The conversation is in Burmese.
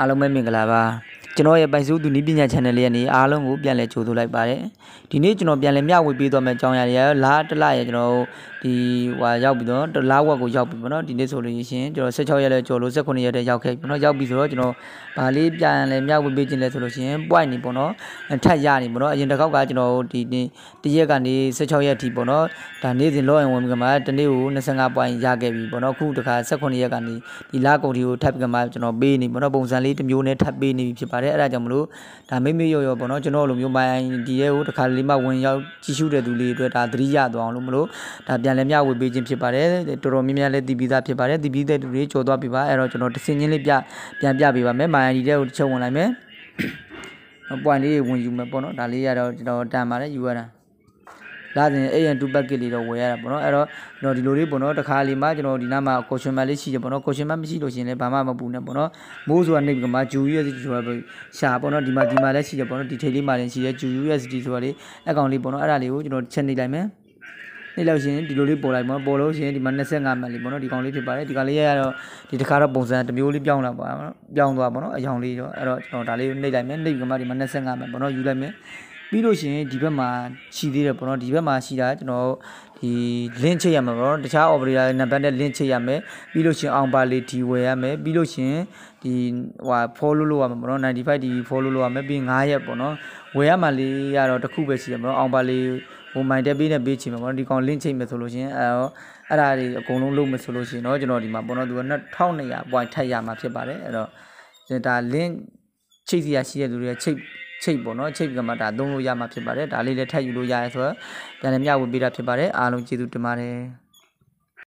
အားလုံးပဲမင်္ဂလာပါကျွန်တော်ရဲ့ပိုင်စုသူနီးပညာ channel လေးကနေအားလုံးကိုပြန်လည်ကြိုဆိုလိုက်ပါတယ်ဒီနေ့ကျွန်တော်ပြန်လည်မျှဝေပေးသွားမယ့်အကြောင်းအရာတွေရလာတစ်လရဲ့ကျွန်တော်ဒီဟိုရောက်ပြီးတော့လာဝက်ကိုရောက်ပြီပေါ့နော်ဒီနေ့ဆိုလို့ရှင်ကျွန်တော်16ရက်လဲကျော်လို့18ရက်တည်းရောက်ခဲ့ပြီပေါ့နော်ရောက်ပြီဆိုတော့ကျွန်တော်ဗာလေးပြန်လဲမြောက်ဝေးပေးခြင်းလဲဆိုလို့ရှင် point နေပေါ့နော်ထပ်ရနေပေါ့နော်အရင်တစ်ခေါက်ကကျွန်တော်ဒီတရက်ကနေ16ရက်ထိပေါ့နော်ဒါနေ့စဉ်လောရင်ဝင်ပြီးမှတနေ့ကို25 point ရခဲ့ပြီပေါ့နော်ခုတခါ18ရက်ကနေဒီလာကုန်ဒီကိုထပ်ပြီးမှကျွန်တော်ပေးနေပေါ့နော်ပုံစံလေးတစ်မျိုးနဲ့ထပ်ပေးနေပြီဖြစ်ပါတယ်အဲ့ဒါကြောင့်မလို့ဒါမိမိရော်ရော်ပေါ့နော်ကျွန်တော်လိုမျိုးမိုင်းဒီရဲကိုတခါလေးမှဝင်ရောက်ကြီးစုတဲ့သူလေးအတွက်ဒါသတိရသွားအောင်လို့မလို့ဒါပြန်လည်မျှဝေပေးခြင်းဖြစ်ပါတယ်တော်တော်များများလည်းတည်ပြီးသားဖြစ်ပါတယ်တည်ပြီးတဲ့လူတွေကြော်သွားပြီပါအဲ့တော့ကျွန်တော်တစ်စင်းချင်းလေးပြပြန်ပြပေးပါမယ်မိုင်ရီတဲ့ကိုတစ်ချက်ဝင်လိုက်မယ်ပွိုင်လေးတွေဝင်ယူမယ်ပေါ့နော်ဒါလေးရတော့ကျွန်တော်တန်ပါတယ်ယူရတာလာစဉ် AN2 package လေးတော့ဝယ်ရတာပေါ့နော်အဲ့တော့ကျွန်တော်ဒီလိုလေးပေါ့နော်တစ်ခါလေးမှကျွန်တော်ဒီနားမှာ question map လေးရှိတယ်ပေါ့နော် question map မရှိလို့ရှင်လည်းဘာမှမပူနဲ့ပေါ့နော်မိုးဆိုတာနေကမှာ USD ဆိုတာပဲရှာပေါ့နော်ဒီမှာဒီမှာလည်းရှိတယ်ပေါ့နော်ဒီထိပ်လေးမှာလည်းရှိတယ် USD ဆိုတာလေးအကောင်လေးပေါ့နော်အဲ့ဒါလေးကိုကျွန်တော်ချက်နေလိုက်မယ်နေ့လောက်ရှင်ဒီလိုလေးပေါ်လိုက်ပေါ့ပေါ်လို့ရှင်ဒီမှာ25မှတ်လေးပေါ့နော်ဒီကောင်လေးဖြစ်ပါတယ်ဒီကောင်လေးရရတော့ဒီတစ်ခါတော့ပုံစံတစ်မျိုးလေးပြောင်းလာပါတော့ပြောင်းသွားပေါ့နော်အယောင်လေးတော့အဲ့တော့ကျွန်တော်ဒါလေးနှိပ်လိုက်မယ်နှိပ်ကမှဒီမှာ25မှတ်ပေါ့နော်ယူလိုက်မယ်ပြီးလို့ရှင်ဒီဘက်မှာရှိသေးတယ်ပေါ့နော်ဒီဘက်မှာရှိတာကျွန်တော်ဒီ link ချိန်ရမှာပေါ့နော်တခြား operator နံပါတ်နဲ့ link ချိန်ရမယ်ပြီးလို့ရှင်အောင်ပါလီဒီဝယ်ရမယ်ပြီးလို့ရှင်ဒီဟို follow လုပ်ရမှာပေါ့နော်95ဒီ follow လုပ်ရမယ်ပြီး9ရက်ပေါ့နော်ဝယ်ရမှာလေးရတော့တစ်ခုပဲရှိရမှာပေါ့နော်အောင်ပါလီိုမိုင်တက်ပေးနဲ့ပေးချင်မှာပေါ့နော်ဒီကောင် link ချိန်မယ်ဆိုလို့ရှင်အဲအဲ့ဒါတွေအကုန်လုံးလုပ်မယ်ဆိုလို့ရှင်เนาะကျွန်တော်ဒီမှာပေါ့နော်သူက1200 point ထပ်ရမှာဖြစ်ပါတယ်အဲ့တော့ဒါ link ချိန်စီရရှိတဲ့သူတွေကချိန်ချိတ်ပေါ့နော်ချိတ်ကမှဒါသုံးလို့ရမှာဖြစ်ပါတယ်ဒါလေးလည်းထပ်ယူလို့ရရဲဆိုတော့ပြန်လည်းမျှဝေပေးတာဖြစ်ပါတယ်အားလုံးကျေးဇူးတင်ပါတယ်